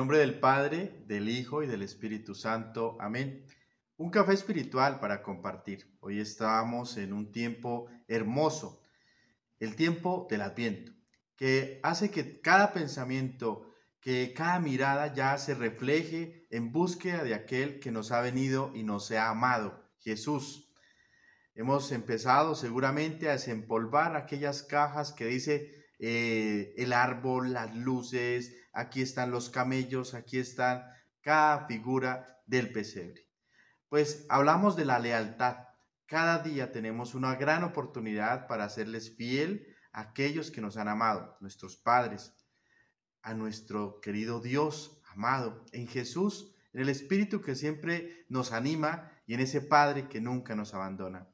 nombre del Padre, del Hijo y del Espíritu Santo. Amén. Un café espiritual para compartir. Hoy estamos en un tiempo hermoso, el tiempo del Adviento, que hace que cada pensamiento, que cada mirada ya se refleje en búsqueda de aquel que nos ha venido y nos ha amado, Jesús. Hemos empezado seguramente a desempolvar aquellas cajas que dice eh, el árbol, las luces, aquí están los camellos, aquí están cada figura del pesebre. Pues hablamos de la lealtad. Cada día tenemos una gran oportunidad para hacerles fiel a aquellos que nos han amado, nuestros padres, a nuestro querido Dios amado, en Jesús, en el Espíritu que siempre nos anima y en ese Padre que nunca nos abandona.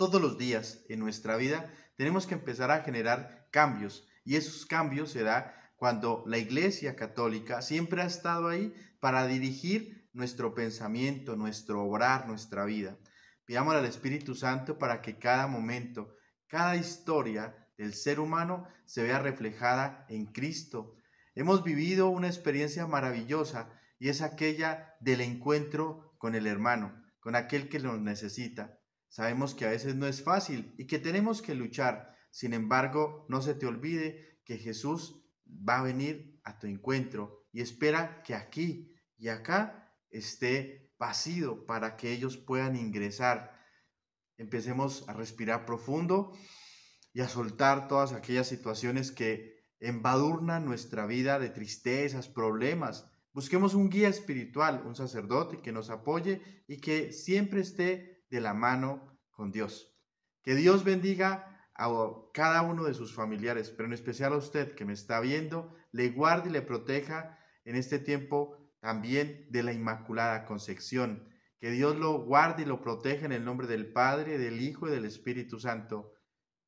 Todos los días en nuestra vida tenemos que empezar a generar cambios y esos cambios se da cuando la Iglesia Católica siempre ha estado ahí para dirigir nuestro pensamiento, nuestro obrar, nuestra vida. Pidamos al Espíritu Santo para que cada momento, cada historia del ser humano se vea reflejada en Cristo. Hemos vivido una experiencia maravillosa y es aquella del encuentro con el hermano, con aquel que nos necesita. Sabemos que a veces no es fácil y que tenemos que luchar. Sin embargo, no se te olvide que Jesús va a venir a tu encuentro y espera que aquí y acá esté vacío para que ellos puedan ingresar. Empecemos a respirar profundo y a soltar todas aquellas situaciones que embadurnan nuestra vida de tristezas, problemas. Busquemos un guía espiritual, un sacerdote que nos apoye y que siempre esté de la mano con Dios. Que Dios bendiga a cada uno de sus familiares, pero en especial a usted que me está viendo, le guarde y le proteja en este tiempo también de la Inmaculada Concepción. Que Dios lo guarde y lo proteja en el nombre del Padre, del Hijo y del Espíritu Santo.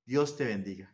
Dios te bendiga.